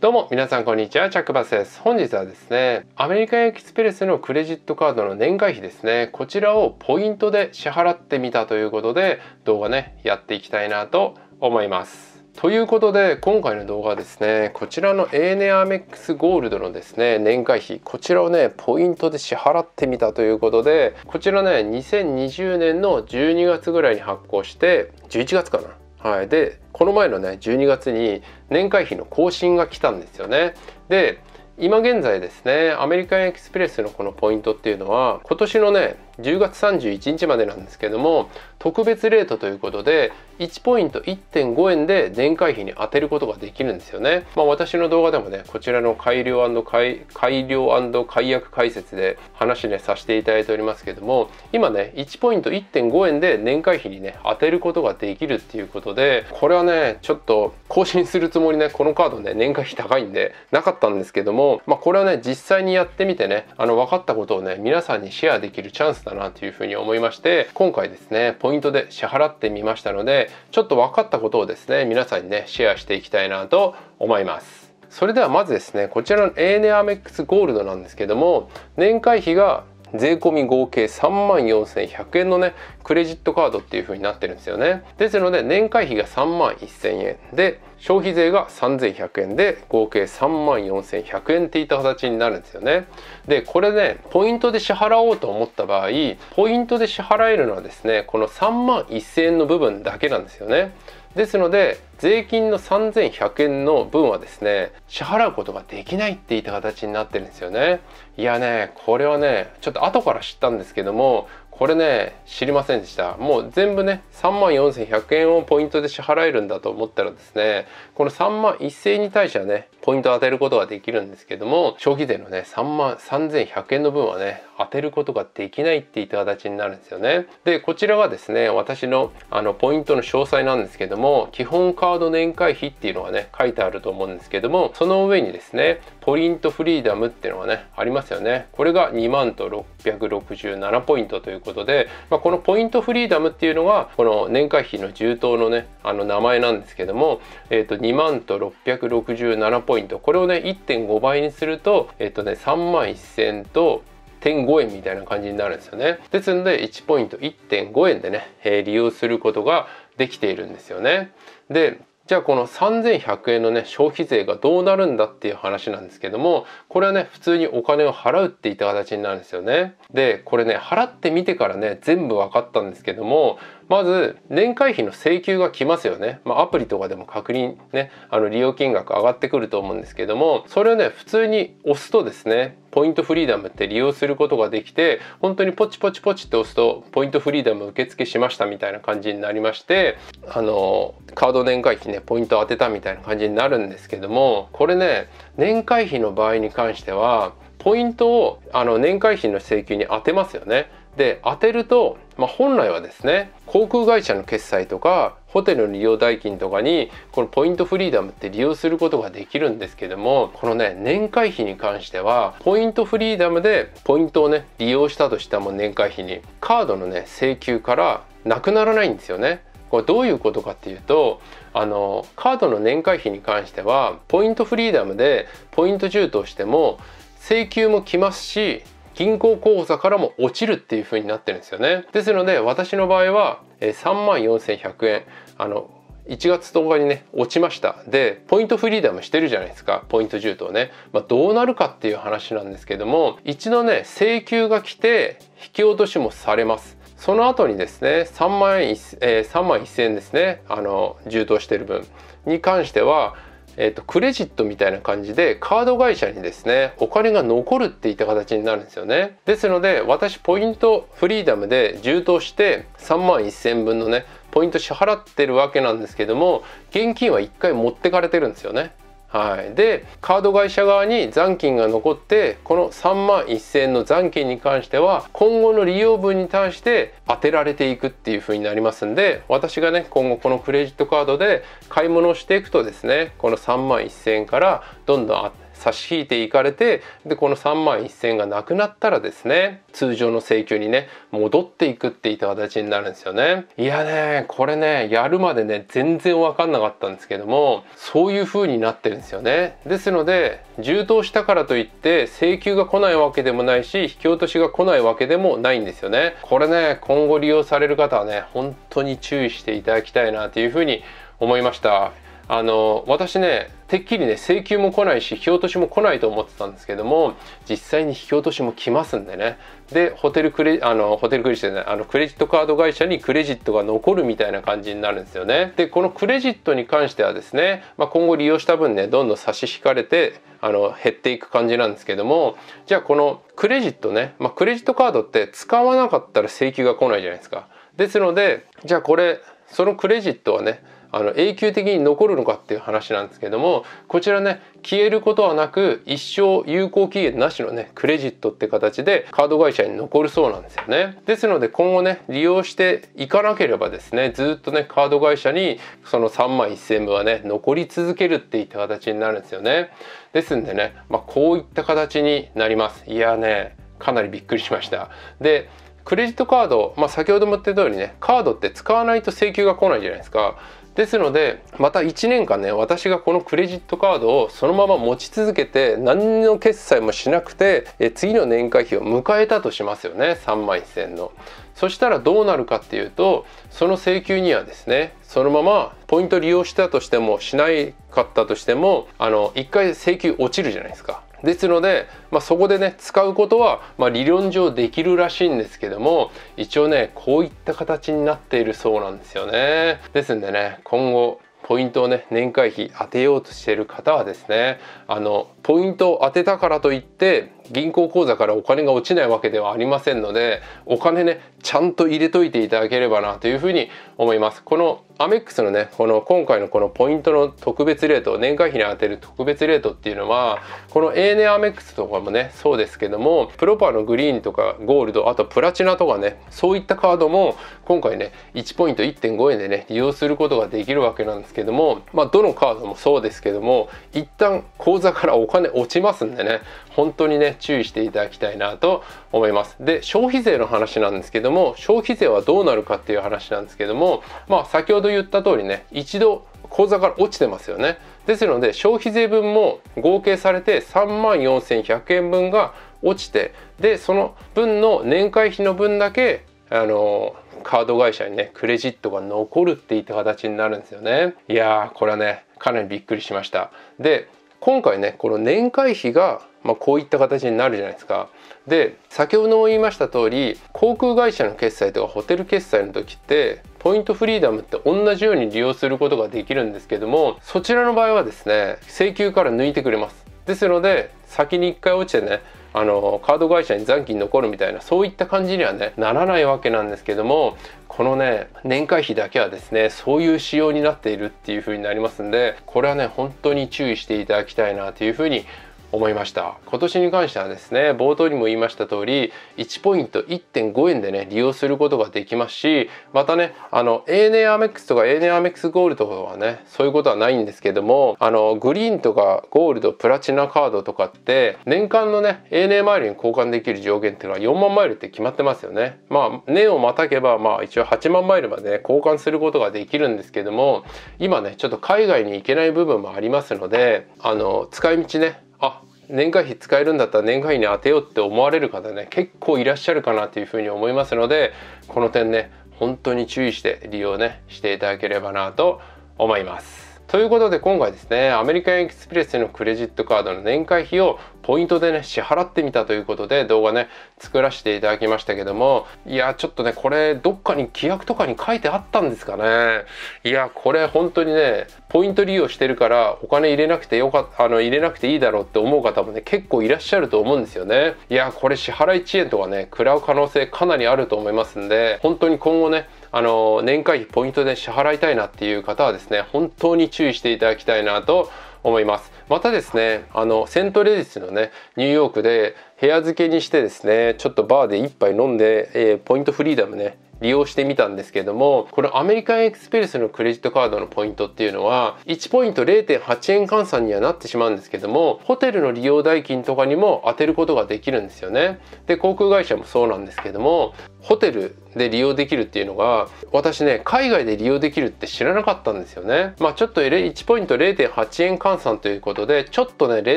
どうも皆さんこんにちはチャックバスです本日はですねアメリカンエキスプレスのクレジットカードの年会費ですねこちらをポイントで支払ってみたということで動画ねやっていきたいなと思いますということで今回の動画はですねこちらの a n a クスゴールドのですね年会費こちらをねポイントで支払ってみたということでこちらね2020年の12月ぐらいに発行して11月かなはい、でこの前のね12月に年会費の更新が来たんですよね。で今現在ですねアメリカンエクスプレスのこのポイントっていうのは今年のね10月31日までなんですけども特別レートということで1ポイント1.5円で年会費に充てることができるんですよね、まあ、私の動画でもねこちらの改良改改良解約解説で話ねさせていただいておりますけども今ね1ポイント1.5円で年会費にね当てることができるっていうことでこれはねちょっと更新するつもりねこのカードね年会費高いんでなかったんですけども、まあ、これはね実際にやってみてねあの分かったことをね皆さんにシェアできるチャンスだなというふうに思いまして今回ですねポイントで支払ってみましたのでちょっと分かったことをですね皆さんにねシェアしていきたいなと思います。それではまずですねこちらの ANA アメックスゴールドなんですけども年会費が税込み合計3万4100円のねクレジットカードっていう風になってるんですよねですので年会費が3万1000円で消費税が3100円で合計3万4100円っていった形になるんですよねでこれねポイントで支払おうと思った場合ポイントで支払えるのはですねこの3万1000円の部分だけなんですよねですので税金の3100円の分はですね支払うことができないって言った形になってるんですよねいやねこれはねちょっと後から知ったんですけどもこれね知りませんでしたもう全部ね3万4100円をポイントで支払えるんだと思ったらですねこの3万1000円に対してはねポイントを当てることができるんですけども消費税のね3万3100円の分はね当てることができないっていった形になるんですよねでこちらがですね私のあのポイントの詳細なんですけども基本カード年会費っていうのがね書いてあると思うんですけどもその上にですねポイントフリーダムっていうのがねありますよねこれが2万と667ポイントということで、まあ、このポイントフリーダムっていうのがこの年会費の充当のねあの名前なんですけども、えー、と2万と667ポイントこれをね1.5倍にするとえっ、ー、とね3万1000と1.5円みたいな感じになるんですよねですので1ポイント1.5円でね、えー、利用することができているんですよねでじゃあこの3100円のね消費税がどうなるんだっていう話なんですけどもこれはね普通にお金を払うっていった形になるんですよね。でこれね払ってみてからね全部分かったんですけどもまず年会費の請求が来ますよね、まあ、アプリとかでも確認ねあの利用金額上がってくると思うんですけどもそれをね普通に押すとですねポイントフリーダムって利用することができて本当にポチポチポチって押すとポイントフリーダム受付しましたみたいな感じになりましてあのカード年会費ねポイント当てたみたいな感じになるんですけどもこれね年会費の場合に関してはポイントをあの年会費の請求に当てますよね。で当てるとまあ、本来はですね航空会社の決済とかホテルの利用代金とかにこのポイントフリーダムって利用することができるんですけどもこのね年会費に関してはポイントフリーダムでポイントをね利用したとしても年会費にカードのね請求からなくならないんですよね。これどういうことかっていうとあのカードの年会費に関してはポイントフリーダムでポイント充としても請求も来ますし銀行口座からも落ちるっていう風になってるんですよねですので私の場合は3万4100円あの1月10日にね落ちましたでポイントフリーダムしてるじゃないですかポイント充当ね、まあ、どうなるかっていう話なんですけども一度ね請求が来て引き落としもされますその後にですね3万円、え3万1000円ですねあの充当してる分に関してはえっ、と、クレジットみたいな感じでカード会社にですねお金が残るっていった形になるんですよねですので私ポイントフリーダムで充当して3万1000分のねポイント支払ってるわけなんですけども現金は1回持ってかれてるんですよねはい、でカード会社側に残金が残ってこの3万1,000円の残金に関しては今後の利用分に対して当てられていくっていう風になりますんで私がね今後このクレジットカードで買い物をしていくとですねこの3万1,000円からどんどん差し引いていかれてでこの3万1,000円がなくなったらですね通常の請求にね戻っていくっていった形になるんですよね。いやねこれねやるまでね全然分かんなかったんですけどもそういう風になってるんですよね。ですので充当したからといって請求が来ないわけでもないし引き落としが来ないわけでもないんですよね。これね今後利用される方はね本当に注意していただきたいなという風に思いました。あの私ねてっきりね請求も来ないし引き落としも来ないと思ってたんですけども実際に引き落としも来ますんでねでホテルクレあのホテルクレジットじゃないあのクレジットカード会社にクレジットが残るみたいな感じになるんですよねでこのクレジットに関してはですね、まあ、今後利用した分ねどんどん差し引かれてあの減っていく感じなんですけどもじゃあこのクレジットね、まあ、クレジットカードって使わなかったら請求が来ないじゃないですかですのでじゃあこれそのクレジットはねあの永久的に残るのかっていう話なんですけどもこちらね消えることはなく一生有効期限なしのねクレジットって形でカード会社に残るそうなんですよねですので今後ね利用していかなければですねずっとねカード会社にその3万1000分はね残り続けるっていった形になるんですよねですんでね、まあ、こういった形になりますいやねかなりびっくりしましたでクレジットカード、まあ、先ほども言った通りねカードって使わないと請求が来ないじゃないですかですのでまた1年間ね私がこのクレジットカードをそのまま持ち続けて何の決済もしなくて次の年会費を迎えたとしますよね3万1000の。そしたらどうなるかっていうとその請求にはですねそのままポイント利用したとしてもしないかったとしてもあの1回請求落ちるじゃないですか。ですので、まあ、そこでね使うことは、まあ、理論上できるらしいんですけども一応ねこういった形になっているそうなんですよね。ですんでね今後ポイントをね年会費当てようとしている方はですねあのポイントを当てたからといって銀行口座からお金が落ちないわけではありませんのでお金ねちゃんと入れといていただければなというふうに思います。このアメックスのねこの今回のこのポイントの特別レート年会費に充てる特別レートっていうのはこの ANA アメックスとかもねそうですけどもプロパーのグリーンとかゴールドあとプラチナとかねそういったカードも今回ね1ポイント1.5円でね利用することができるわけなんですけどもまあどのカードもそうですけども一旦口座からお金落ちますんでね本当にね注意していただきたいなと思いますで消費税の話なんですけども消費税はどうなるかっていう話なんですけどもまあ先ほどど言った通りね一度口座から落ちてますよねですので消費税分も合計されて3万4100円分が落ちてでその分の年会費の分だけあのカード会社にねクレジットが残るっていった形になるんですよねいやーこれはねかなりびっくりしましたで今回ねこの年会費がまあ、こういった形になるじゃないですか。で先ほども言いました通り航空会社の決済とかホテル決済の時ってポイントフリーダムって同じように利用することができるんですけどもそちらの場合はですね請求から抜いてくれます。ですので先に1回落ちてねあのカード会社に残金残るみたいなそういった感じにはねならないわけなんですけどもこのね年会費だけはですねそういう仕様になっているっていう風になりますんでこれはね本当に注意していただきたいなという風に思いました今年に関してはですね冒頭にも言いました通り1ポイント1.5円でね利用することができますしまたねあの ANA アメックスとか ANA アメックスゴールドとかはねそういうことはないんですけどもあのグリーンとかゴールドプラチナカードとかって年間のね ANA マイルに交換できる上限っていうのは4万マイルって決まってますよねまあ年をまたけばまあ一応8万マイルまで、ね、交換することができるんですけども今ねちょっと海外に行けない部分もありますのであの使い道ねあ年会費使えるんだったら年会費に当てようって思われる方ね結構いらっしゃるかなというふうに思いますのでこの点ね本当に注意して利用ねしていただければなと思います。ということで今回ですねアメリカンエキスプレスのクレジットカードの年会費をポイントでね支払ってみたということで動画ね作らせていただきましたけどもいやちょっとねこれどっかに規約とかに書いてあったんですかねいやこれ本当にねポイント利用してるからお金入れなくてよかあの入れなくていいだろうって思う方もね結構いらっしゃると思うんですよねいやこれ支払い遅延とかね食らう可能性かなりあると思いますんで本当に今後ねあの年会費ポイントで支払いたいなっていう方はですね本当に注意していただきたいなと思いますまたですねあのセントレディスのねニューヨークで部屋付けにしてですねちょっとバーで1杯飲んで、えー、ポイントフリーダムね利用してみたんですけれどもこれアメリカンエクスペリスのクレジットカードのポイントっていうのは1ポイント0.8円換算にはなってしまうんですけどもホテルの利用代金とかにも当てることができるんですよね。で航空会社もそうなんですけどもホテルで利用できるっていうのが私ね海外で利用できるって知らなかったんですよねまあちょっと1ポイント0.8円換算ということでちょっとねレ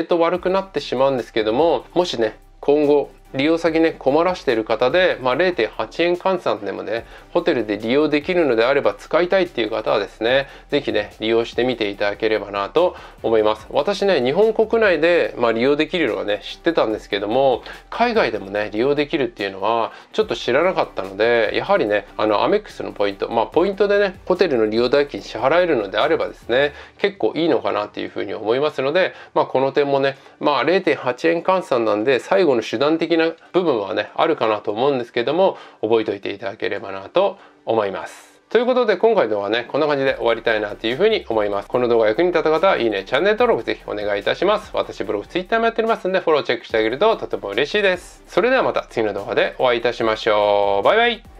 ート悪くなってしまうんですけどももしね今後利用先ね困らしている方で、まあ、0.8円換算でもねホテルで利用できるのであれば使いたいっていう方はですね是非ね利用してみていただければなと思います私ね日本国内で、まあ、利用できるのはね知ってたんですけども海外でもね利用できるっていうのはちょっと知らなかったのでやはりねあのアメックスのポイントまあポイントでねホテルの利用代金支払えるのであればですね結構いいのかなっていうふうに思いますので、まあ、この点もねまあ0.8円換算なんで最後の手段的なな部分はねあるかなと思うんですけども覚えておいていただければなと思います。ということで今回の動画はねこんな感じで終わりたいなというふうに思いますこの動画役に立った方はいいねチャンネル登録ぜひお願いいたします私ブログツイッターもやっておりますんでフォローチェックしてあげるととても嬉しいですそれではまた次の動画でお会いいたしましょうバイバイ